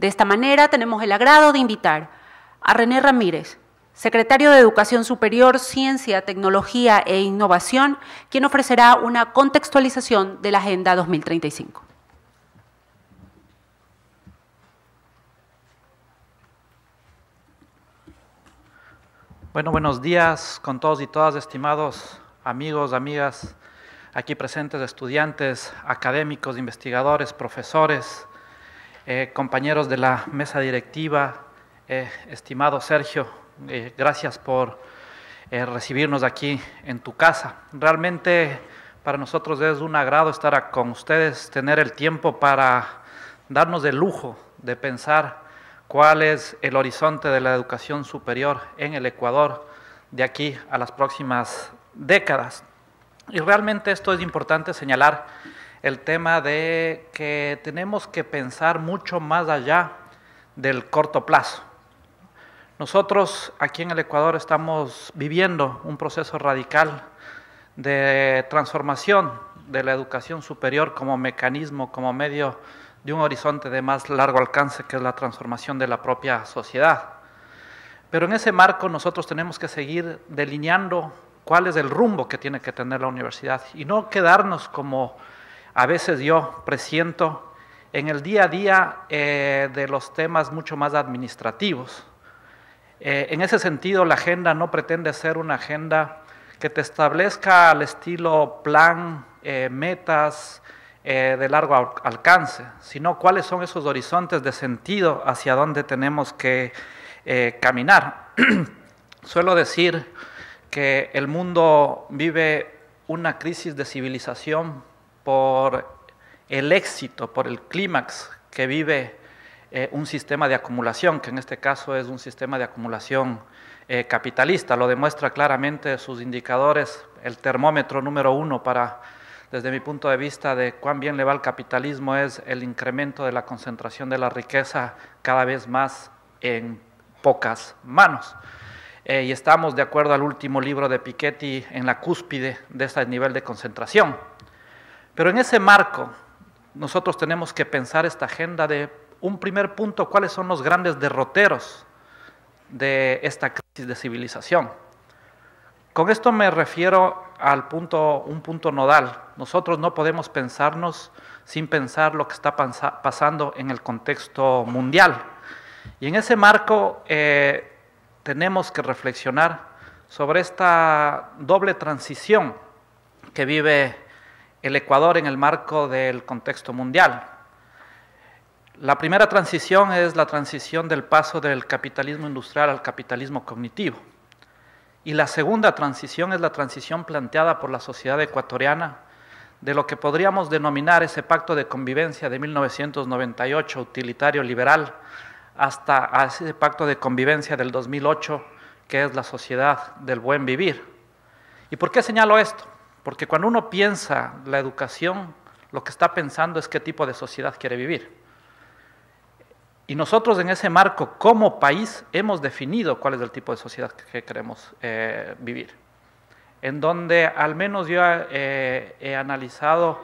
De esta manera tenemos el agrado de invitar a René Ramírez, secretario de Educación Superior, Ciencia, Tecnología e Innovación, quien ofrecerá una contextualización de la Agenda 2035. Bueno, buenos días con todos y todas, estimados amigos, amigas, aquí presentes, estudiantes, académicos, investigadores, profesores, eh, compañeros de la mesa directiva, eh, estimado Sergio, eh, gracias por recibirnos aquí en tu casa. Realmente para nosotros es un agrado estar con ustedes, tener el tiempo para darnos el lujo de pensar cuál es el horizonte de la educación superior en el Ecuador de aquí a las próximas décadas. Y realmente esto es importante señalar el tema de que tenemos que pensar mucho más allá del corto plazo. Nosotros aquí en el Ecuador estamos viviendo un proceso radical de transformación de la educación superior como mecanismo, como medio de un horizonte de más largo alcance que es la transformación de la propia sociedad. Pero en ese marco nosotros tenemos que seguir delineando cuál es el rumbo que tiene que tener la universidad y no quedarnos como a veces yo presiento en el día a día eh, de los temas mucho más administrativos. Eh, en ese sentido, la agenda no pretende ser una agenda que te establezca al estilo plan, eh, metas de largo alcance, sino cuáles son esos horizontes de sentido hacia dónde tenemos que caminar. Suelo decir que el mundo vive una crisis de civilización por el éxito, por el clímax que vive eh, un sistema de acumulación, que en este caso es un sistema de acumulación eh, capitalista. Lo demuestra claramente sus indicadores, el termómetro número uno para, desde mi punto de vista, de cuán bien le va al capitalismo es el incremento de la concentración de la riqueza cada vez más en pocas manos. Eh, y estamos, de acuerdo al último libro de Piketty, en la cúspide de ese nivel de concentración. Pero en ese marco, nosotros tenemos que pensar esta agenda de un primer punto, cuáles son los grandes derroteros de esta crisis de civilización. Con esto me refiero al punto, un punto nodal. Nosotros no podemos pensarnos sin pensar lo que está pasando en el contexto mundial. Y en ese marco eh, tenemos que reflexionar sobre esta doble transición que vive el Ecuador en el marco del contexto mundial. La primera transición es la transición del paso del capitalismo industrial al capitalismo cognitivo. Y la segunda transición es la transición planteada por la sociedad ecuatoriana de lo que podríamos denominar ese pacto de convivencia de 1998 utilitario liberal hasta ese pacto de convivencia del 2008 que es la sociedad del buen vivir. ¿Y por qué señalo esto? Porque cuando uno piensa la educación, lo que está pensando es qué tipo de sociedad quiere vivir. Y nosotros en ese marco, como país, hemos definido cuál es el tipo de sociedad que queremos eh, vivir. En donde al menos yo eh, he analizado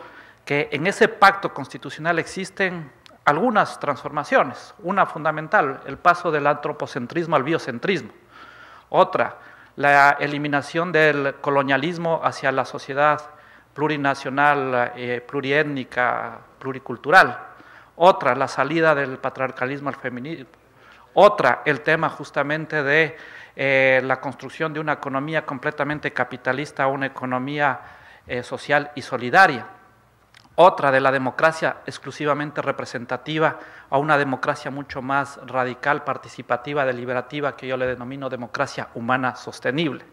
que en ese pacto constitucional existen algunas transformaciones. Una fundamental, el paso del antropocentrismo al biocentrismo. Otra, la eliminación del colonialismo hacia la sociedad plurinacional, eh, pluriétnica, pluricultural. Otra, la salida del patriarcalismo al feminismo. Otra, el tema justamente de eh, la construcción de una economía completamente capitalista, una economía eh, social y solidaria otra de la democracia exclusivamente representativa a una democracia mucho más radical, participativa, deliberativa, que yo le denomino democracia humana sostenible.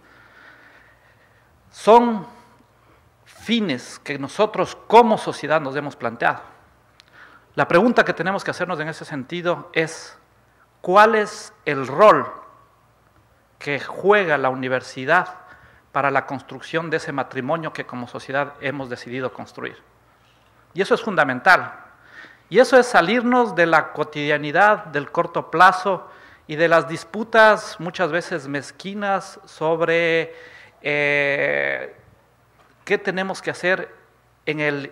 Son fines que nosotros como sociedad nos hemos planteado. La pregunta que tenemos que hacernos en ese sentido es, ¿cuál es el rol que juega la universidad para la construcción de ese matrimonio que como sociedad hemos decidido construir? Y eso es fundamental. Y eso es salirnos de la cotidianidad, del corto plazo y de las disputas muchas veces mezquinas sobre eh, qué tenemos que hacer en,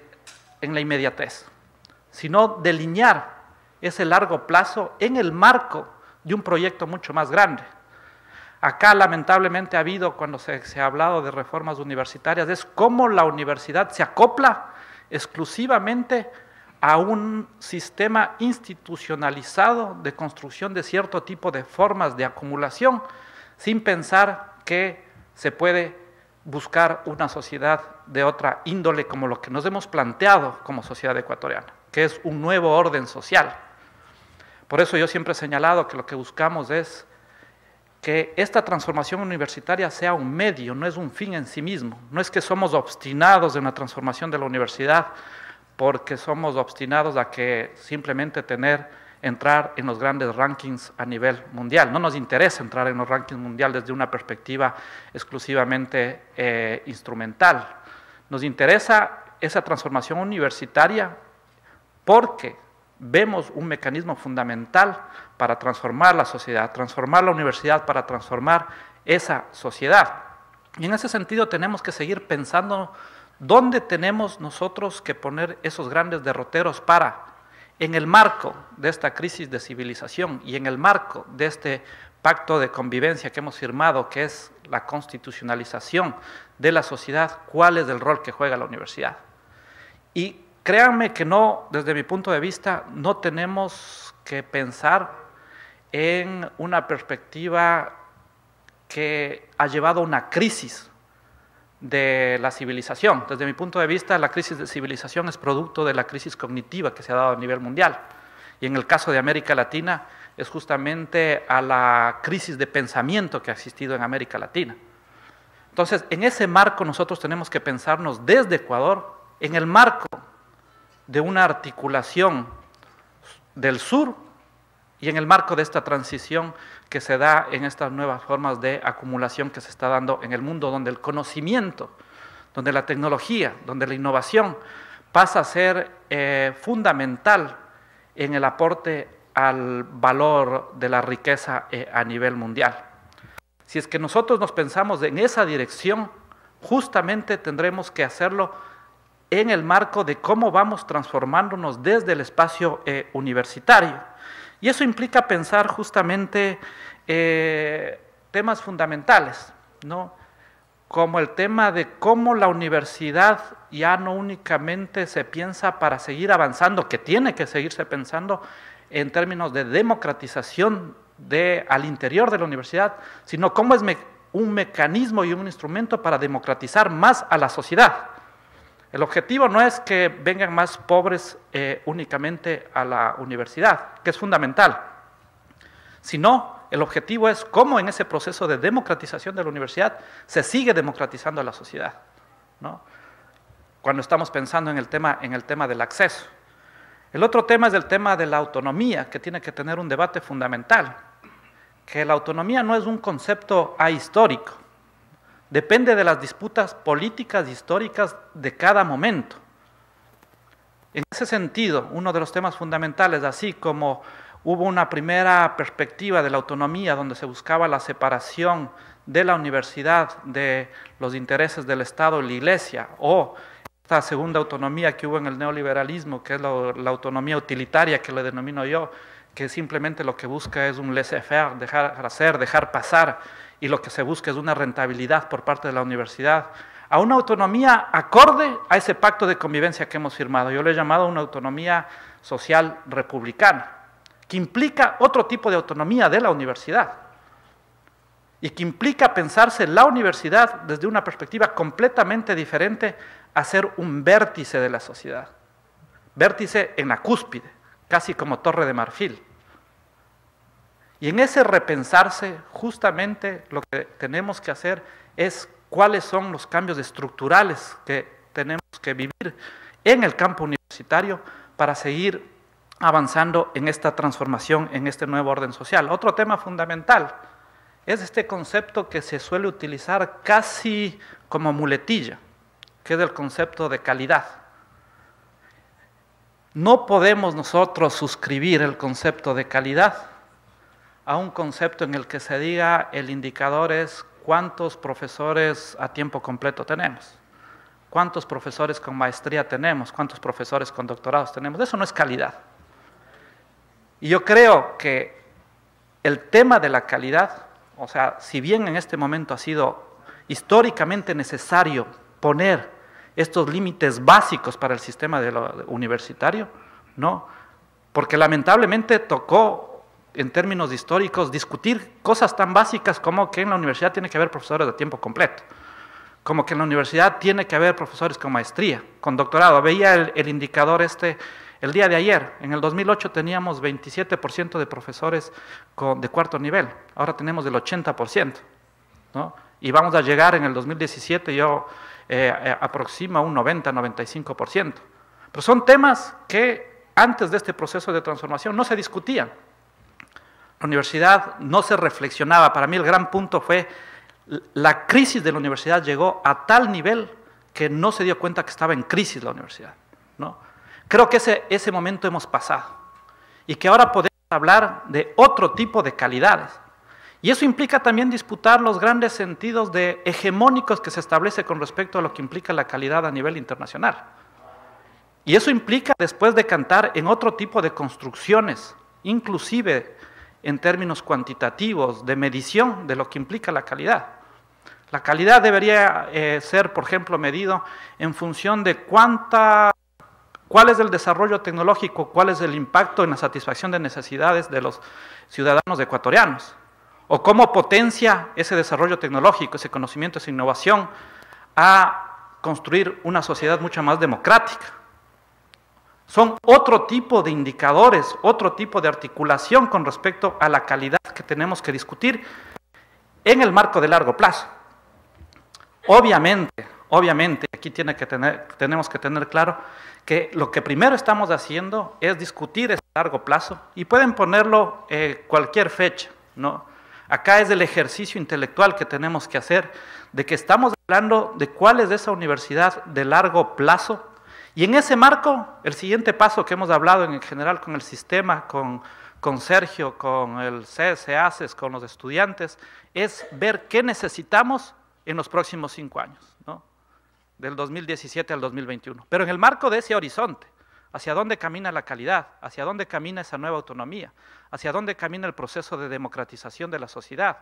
la inmediatez, sino delinear ese largo plazo en el marco de un proyecto mucho más grande. Acá lamentablemente ha habido, cuando se, ha hablado de reformas universitarias, es cómo la universidad se acopla exclusivamente a un sistema institucionalizado de construcción de cierto tipo de formas de acumulación, sin pensar que se puede buscar una sociedad de otra índole como lo que nos hemos planteado como sociedad ecuatoriana, que es un nuevo orden social. Por eso yo siempre he señalado que lo que buscamos es que esta transformación universitaria sea un medio, no es un fin en sí mismo. No es que somos obstinados en la transformación de la universidad porque somos obstinados a que simplemente tener entrar en los grandes rankings a nivel mundial. No nos interesa entrar en los rankings mundiales desde una perspectiva exclusivamente eh, instrumental. Nos interesa esa transformación universitaria porque vemos un mecanismo fundamental para transformar la sociedad, transformar la universidad, para transformar esa sociedad. Y en ese sentido tenemos que seguir pensando dónde tenemos nosotros que poner esos grandes derroteros para, en el marco de esta crisis de civilización y en el marco de este pacto de convivencia que hemos firmado, que es la constitucionalización de la sociedad, cuál es el rol que juega la universidad. Y Créanme que no, desde mi punto de vista, no tenemos que pensar en una perspectiva que ha llevado a una crisis de la civilización. Desde mi punto de vista, la crisis de civilización es producto de la crisis cognitiva que se ha dado a nivel mundial. Y en el caso de América Latina, es justamente a la crisis de pensamiento que ha existido en América Latina. Entonces, en ese marco nosotros tenemos que pensarnos desde Ecuador, en el marco de una articulación del sur y en el marco de esta transición que se da en estas nuevas formas de acumulación que se está dando en el mundo, donde el conocimiento, donde la tecnología, donde la innovación pasa a ser eh, fundamental en el aporte al valor de la riqueza eh, a nivel mundial. Si es que nosotros nos pensamos en esa dirección, justamente tendremos que hacerlo en el marco de cómo vamos transformándonos desde el espacio eh, universitario. Y eso implica pensar justamente eh, temas fundamentales, ¿no? como el tema de cómo la universidad ya no únicamente se piensa para seguir avanzando, que tiene que seguirse pensando en términos de democratización al interior de la universidad, sino cómo es un mecanismo y un instrumento para democratizar más a la sociedad. El objetivo no es que vengan más pobres eh, únicamente a la universidad, que es fundamental, sino el objetivo es cómo en ese proceso de democratización de la universidad se sigue democratizando a la sociedad. Cuando estamos pensando en el, tema, en el tema del acceso. El otro tema es el tema de la autonomía, que tiene que tener un debate fundamental, que la autonomía no es un concepto ahistórico, depende de las disputas políticas e históricas de cada momento. En ese sentido, uno de los temas fundamentales, así como hubo una primera perspectiva de la autonomía donde se buscaba la separación de la universidad de los intereses del Estado y la Iglesia, o esta segunda autonomía que hubo en el neoliberalismo, que es la, la autonomía utilitaria que le denomino yo, que simplemente lo que busca es un laissez-faire, dejar hacer, dejar pasar, y lo que se busca es una rentabilidad por parte de la universidad, a una autonomía acorde a ese pacto de convivencia que hemos firmado. Yo le he llamado una autonomía social republicana, que implica otro tipo de autonomía de la universidad y que implica pensarse la universidad desde una perspectiva completamente diferente a ser un vértice de la sociedad, vértice en la cúspide casi como torre de marfil. Y en ese repensarse, justamente lo que tenemos que hacer es cuáles son los cambios estructurales que tenemos que vivir en el campo universitario para seguir avanzando en esta transformación, en este nuevo orden social. Otro tema fundamental es este concepto que se suele utilizar casi como muletilla, que es el concepto de calidad. No podemos nosotros suscribir el concepto de calidad a un concepto en el que se diga el indicador es cuántos profesores a tiempo completo tenemos, cuántos profesores con maestría tenemos, cuántos profesores con doctorados tenemos. Eso no es calidad. Y yo creo que el tema de la calidad, o sea, si bien en este momento ha sido históricamente necesario poner estos límites básicos para el sistema de universitario, ¿no? Porque lamentablemente tocó, en términos históricos, discutir cosas tan básicas como que en la universidad tiene que haber profesores de tiempo completo, como que en la universidad tiene que haber profesores con maestría, con doctorado. Veía el, indicador este el día de ayer. En el 2008 teníamos 27% de profesores de cuarto nivel, ahora tenemos el 80%, ¿no? Y vamos a llegar en el 2017, yo eh, eh, aproxima un 90-95%. Pero son temas que antes de este proceso de transformación no se discutían. La universidad no se reflexionaba. Para mí el gran punto fue la crisis de la universidad llegó a tal nivel que no se dio cuenta que estaba en crisis la universidad. ¿no? Creo que ese, ese momento hemos pasado y que ahora podemos hablar de otro tipo de calidades. Y eso implica también disputar los grandes sentidos de hegemónicos que se establece con respecto a lo que implica la calidad a nivel internacional. Y eso implica después de cantar en otro tipo de construcciones, inclusive en términos cuantitativos, de medición de lo que implica la calidad. La calidad debería eh, ser, por ejemplo, medido en función de cuánta, cuál es el desarrollo tecnológico, cuál es el impacto en la satisfacción de necesidades de los ciudadanos ecuatorianos o cómo potencia ese desarrollo tecnológico, ese conocimiento, esa innovación a construir una sociedad mucho más democrática. Son otro tipo de indicadores, otro tipo de articulación con respecto a la calidad que tenemos que discutir en el marco de largo plazo. Obviamente, obviamente, aquí tenemos que tener claro que lo que primero estamos haciendo es discutir ese largo plazo y pueden ponerlo eh, cualquier fecha, ¿no? Acá es el ejercicio intelectual que tenemos que hacer, de que estamos hablando de cuál es esa universidad de largo plazo. Y en ese marco, el siguiente paso que hemos hablado en general con el sistema, con, con Sergio, con el CSACES, con los estudiantes, es ver qué necesitamos en los próximos cinco años, ¿no? del 2017 al 2021, pero en el marco de ese horizonte hacia dónde camina la calidad, hacia dónde camina esa nueva autonomía, hacia dónde camina el proceso de democratización de la sociedad,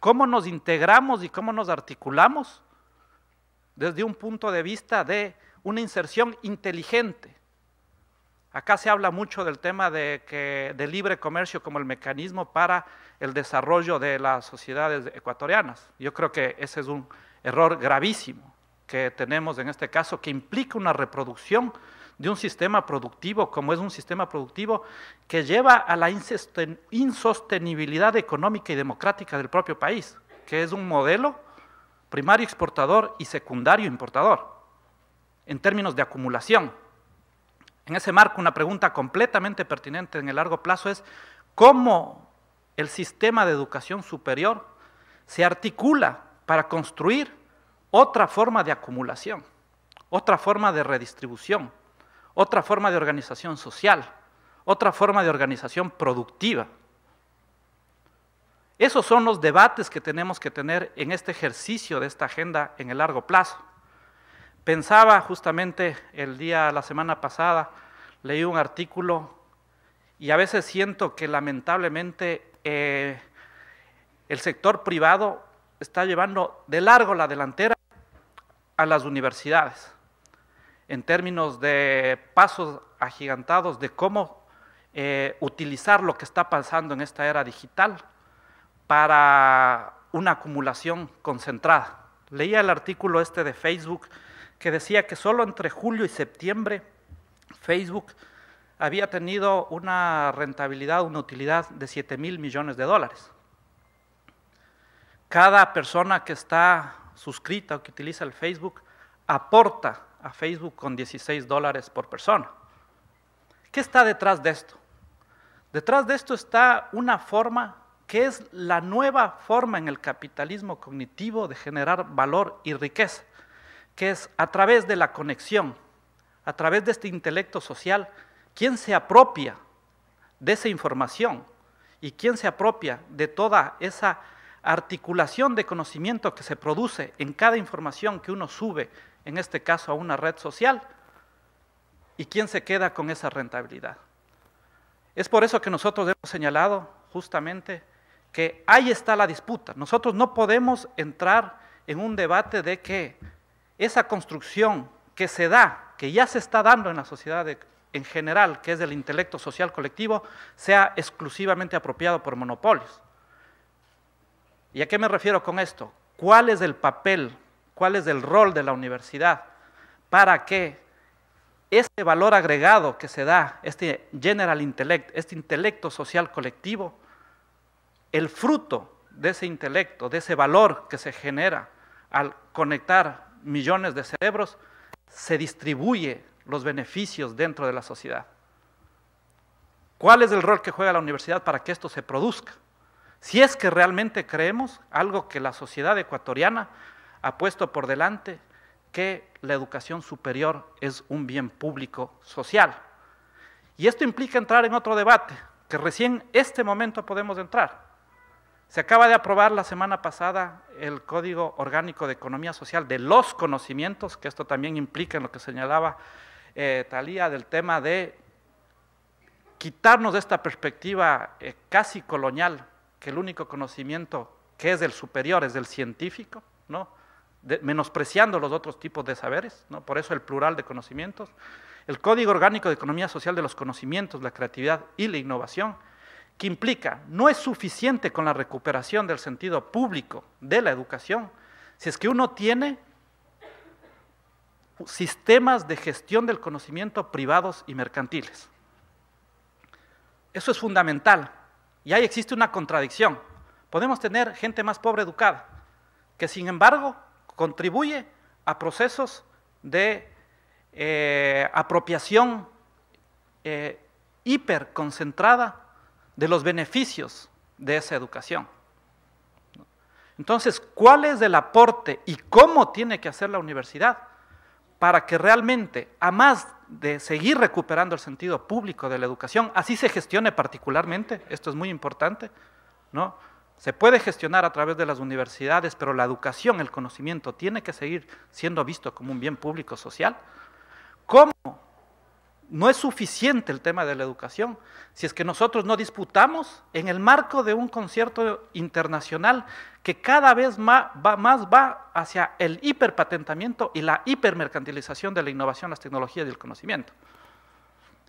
cómo nos integramos y cómo nos articulamos desde un punto de vista de una inserción inteligente. Acá se habla mucho del tema de, que, libre comercio como el mecanismo para el desarrollo de las sociedades ecuatorianas. Yo creo que ese es un error gravísimo que tenemos en este caso, que implica una reproducción de un sistema productivo, como es un sistema productivo que lleva a la insostenibilidad económica y democrática del propio país, que es un modelo primario exportador y secundario importador, en términos de acumulación. En ese marco, una pregunta completamente pertinente en el largo plazo es cómo el sistema de educación superior se articula para construir otra forma de acumulación, otra forma de redistribución, otra forma de organización social, otra forma de organización productiva. Esos son los debates que tenemos que tener en este ejercicio de esta agenda en el largo plazo. Pensaba justamente el día, la semana pasada, leí un artículo y a veces siento que lamentablemente eh, el sector privado está llevando de largo la delantera a las universidades en términos de pasos agigantados de cómo eh, utilizar lo que está pasando en esta era digital para una acumulación concentrada. Leía el artículo este de Facebook que decía que solo entre julio y septiembre Facebook había tenido una rentabilidad, una utilidad de 7 mil millones de dólares. Cada persona que está suscrita o que utiliza el Facebook aporta a Facebook con 16 dólares por persona. ¿Qué está detrás de esto? Detrás de esto está una forma que es la nueva forma en el capitalismo cognitivo de generar valor y riqueza, que es a través de la conexión, a través de este intelecto social, quién se apropia de esa información y quién se apropia de toda esa articulación de conocimiento que se produce en cada información que uno sube en este caso a una red social. ¿Y quién se queda con esa rentabilidad? Es por eso que nosotros hemos señalado justamente que ahí está la disputa. Nosotros no podemos entrar en un debate de que esa construcción que se da, que ya se está dando en la sociedad en general, que es del intelecto social colectivo, sea exclusivamente apropiado por monopolios. ¿Y a qué me refiero con esto? ¿Cuál es el papel cuál es el rol de la universidad para que este valor agregado que se da, este general intellect, este intelecto social colectivo, el fruto de ese intelecto, de ese valor que se genera al conectar millones de cerebros, se distribuye los beneficios dentro de la sociedad. ¿Cuál es el rol que juega la universidad para que esto se produzca? Si es que realmente creemos algo que la sociedad ecuatoriana ha puesto por delante que la educación superior es un bien público social. Y esto implica entrar en otro debate, que recién este momento podemos entrar. Se acaba de aprobar la semana pasada el Código Orgánico de Economía Social de los conocimientos, que esto también implica en lo que señalaba eh, Talía del tema de quitarnos de esta perspectiva eh, casi colonial, que el único conocimiento que es del superior es el científico, ¿no? menospreciando los otros tipos de saberes, ¿no? por eso el plural de conocimientos, el Código Orgánico de Economía Social de los Conocimientos, la Creatividad y la Innovación, que implica no es suficiente con la recuperación del sentido público de la educación, si es que uno tiene sistemas de gestión del conocimiento privados y mercantiles. Eso es fundamental. Y ahí existe una contradicción. Podemos tener gente más pobre educada, que sin embargo contribuye a procesos de eh, apropiación eh, hiperconcentrada de los beneficios de esa educación. Entonces, ¿cuál es el aporte y cómo tiene que hacer la universidad para que realmente, a más de seguir recuperando el sentido público de la educación, así se gestione particularmente, esto es muy importante, ¿no? Se puede gestionar a través de las universidades, pero la educación, el conocimiento, tiene que seguir siendo visto como un bien público social. ¿Cómo? No es suficiente el tema de la educación si es que nosotros no disputamos en el marco de un concierto internacional que cada vez más va, más va hacia el hiperpatentamiento y la hipermercantilización de la innovación, las tecnologías y el conocimiento.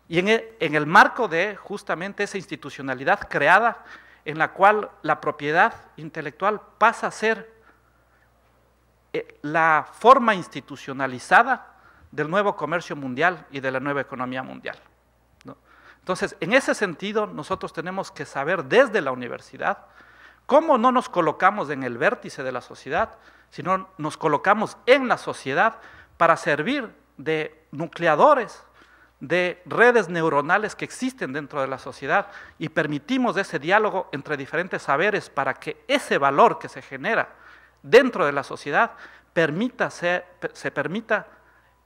Y en e, en el marco de justamente esa institucionalidad creada en la cual la propiedad intelectual pasa a ser eh, la forma institucionalizada del nuevo comercio mundial y de la nueva economía mundial. Entonces, en ese sentido, nosotros tenemos que saber desde la universidad cómo no nos colocamos en el vértice de la sociedad, sino nos colocamos en la sociedad para servir de nucleadores de redes neuronales que existen dentro de la sociedad y permitimos ese diálogo entre diferentes saberes para que ese valor que se genera dentro de la sociedad se, permita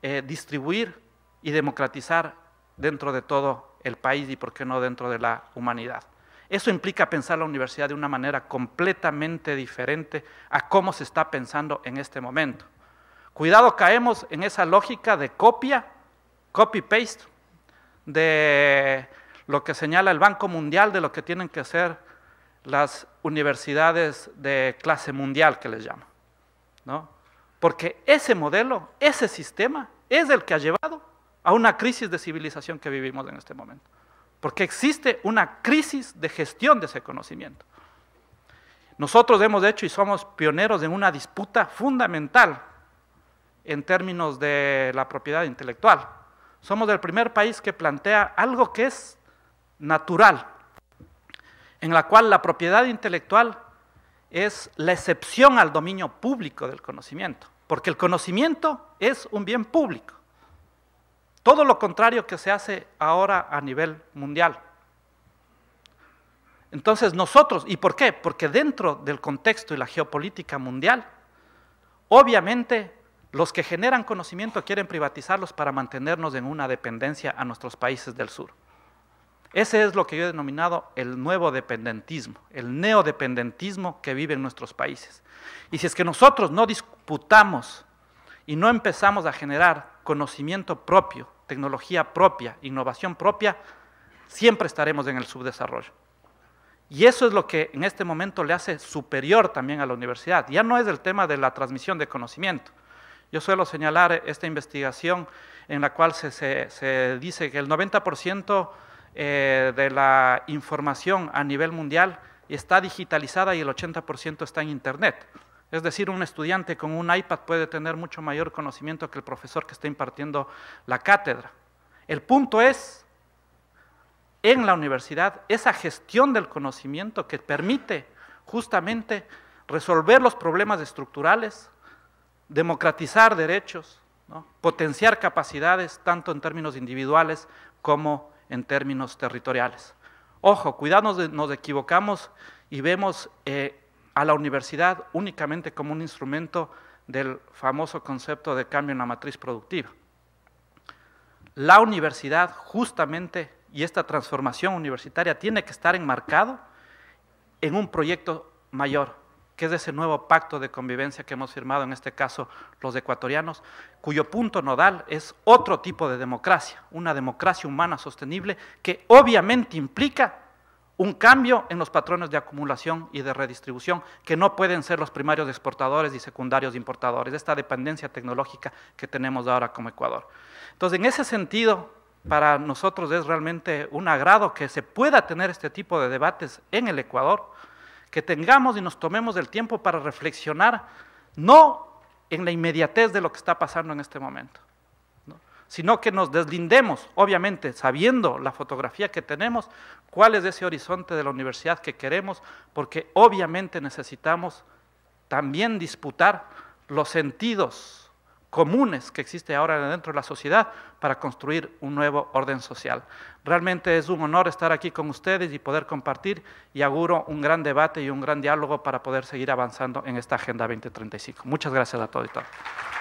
eh, distribuir y democratizar dentro de todo el país y, por qué no, dentro de la humanidad. Eso implica pensar la universidad de una manera completamente diferente a cómo se está pensando en este momento. Cuidado, caemos en esa lógica de copia copy-paste de lo que señala el Banco Mundial de lo que tienen que hacer las universidades de clase mundial, que les llama. ¿no? Porque ese modelo, ese sistema, es el que ha llevado a una crisis de civilización que vivimos en este momento. Porque existe una crisis de gestión de ese conocimiento. Nosotros hemos hecho y somos pioneros en una disputa fundamental en términos de la propiedad intelectual. Somos el primer país que plantea algo que es natural, en la cual la propiedad intelectual es la excepción al dominio público del conocimiento, porque el conocimiento es un bien público. Todo lo contrario que se hace ahora a nivel mundial. Entonces nosotros, ¿y por qué? Porque dentro del contexto y la geopolítica mundial, obviamente los que generan conocimiento quieren privatizarlos para mantenernos en una dependencia a nuestros países del sur. Ese es lo que yo he denominado el nuevo dependentismo, el neodependentismo que vive en nuestros países. Y si es que nosotros no disputamos y no empezamos a generar conocimiento propio, tecnología propia, innovación propia, siempre estaremos en el subdesarrollo. Y eso es lo que en este momento le hace superior también a la universidad. Ya no es el tema de la transmisión de conocimiento, yo suelo señalar esta investigación en la cual se, dice que el 90% eh, de la información a nivel mundial está digitalizada y el 80% está en Internet. Es decir, un estudiante con un iPad puede tener mucho mayor conocimiento que el profesor que está impartiendo la cátedra. El punto es, en la universidad, esa gestión del conocimiento que permite justamente resolver los problemas estructurales, democratizar derechos, potenciar capacidades, tanto en términos individuales como en términos territoriales. Ojo, cuidado, nos, equivocamos y vemos eh, a la universidad únicamente como un instrumento del famoso concepto de cambio en la matriz productiva. La universidad justamente y esta transformación universitaria tiene que estar enmarcado en un proyecto mayor, que es ese nuevo pacto de convivencia que hemos firmado, en este caso los ecuatorianos, cuyo punto nodal es otro tipo de democracia, una democracia humana sostenible que obviamente implica un cambio en los patrones de acumulación y de redistribución, que no pueden ser los primarios exportadores y secundarios importadores, esta dependencia tecnológica que tenemos ahora como Ecuador. Entonces, en ese sentido, para nosotros es realmente un agrado que se pueda tener este tipo de debates en el Ecuador, que tengamos y nos tomemos el tiempo para reflexionar, no en la inmediatez de lo que está pasando en este momento, sino que nos deslindemos, obviamente, sabiendo la fotografía que tenemos, cuál es ese horizonte de la universidad que queremos, porque obviamente necesitamos también disputar los sentidos comunes que existe ahora dentro de la sociedad para construir un nuevo orden social. Realmente es un honor estar aquí con ustedes y poder compartir y auguro un gran debate y un gran diálogo para poder seguir avanzando en esta Agenda 2035. Muchas gracias a todos y todas.